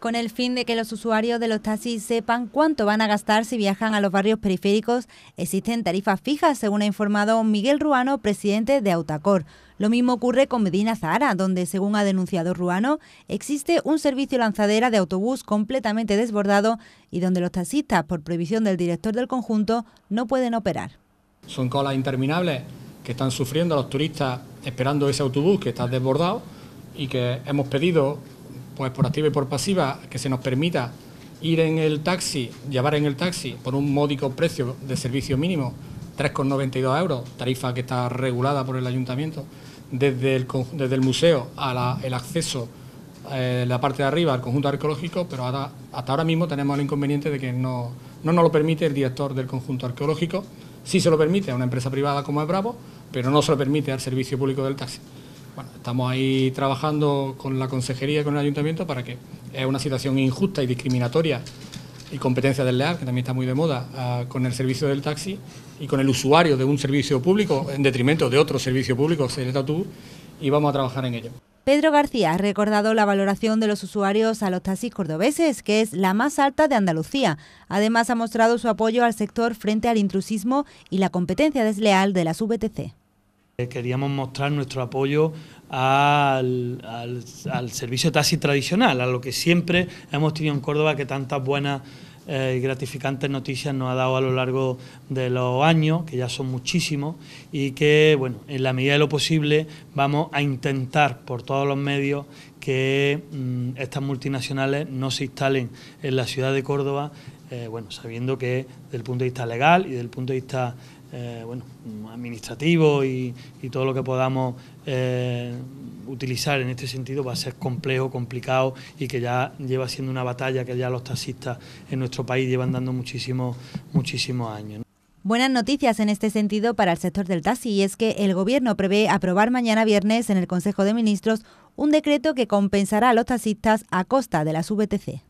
con el fin de que los usuarios de los taxis sepan cuánto van a gastar si viajan a los barrios periféricos. Existen tarifas fijas, según ha informado Miguel Ruano, presidente de Autacor. Lo mismo ocurre con Medina Zahara, donde, según ha denunciado Ruano, existe un servicio lanzadera de autobús completamente desbordado y donde los taxistas, por prohibición del director del conjunto, no pueden operar. Son colas interminables que están sufriendo los turistas esperando ese autobús que está desbordado y que hemos pedido pues por activa y por pasiva, que se nos permita ir en el taxi, llevar en el taxi por un módico precio de servicio mínimo, 3,92 euros, tarifa que está regulada por el ayuntamiento, desde el, desde el museo al acceso, eh, la parte de arriba, al conjunto arqueológico, pero hasta, ahora mismo tenemos el inconveniente de que no, no nos lo permite el director del conjunto arqueológico, sí se lo permite a una empresa privada como es Bravo, pero no se lo permite al servicio público del taxi estamos ahí trabajando con la consejería y con el ayuntamiento para que es una situación injusta y discriminatoria y competencia desleal, que también está muy de moda, ah, con el servicio del taxi y con el usuario de un servicio público en detrimento de otro servicio público, tatu, y vamos a trabajar en ello. Pedro García ha recordado la valoración de los usuarios a los taxis cordobeses, que es la más alta de Andalucía. Además, ha mostrado su apoyo al sector frente al intrusismo y la competencia desleal de las VTC. Queríamos mostrar nuestro apoyo al, servicio taxi tradicional, a lo que siempre hemos tenido en Córdoba, que tantas buenas eh, y gratificantes noticias nos ha dado a lo largo de los años, que ya son muchísimos, y que, bueno, en la medida de lo posible vamos a intentar por todos los medios que mm, estas multinacionales no se instalen en la ciudad de Córdoba eh, bueno, sabiendo que desde el punto de vista legal y desde punto de vista eh, administrativo y, todo lo que podamos eh, utilizar en este sentido va a ser complejo, complicado y que ya lleva siendo una batalla que ya los taxistas en nuestro país llevan dando muchísimos años. Buenas noticias en este sentido para el sector del taxi y es que el Gobierno prevé aprobar mañana viernes en el Consejo de Ministros un decreto que compensará a los taxistas a costa de las VTC.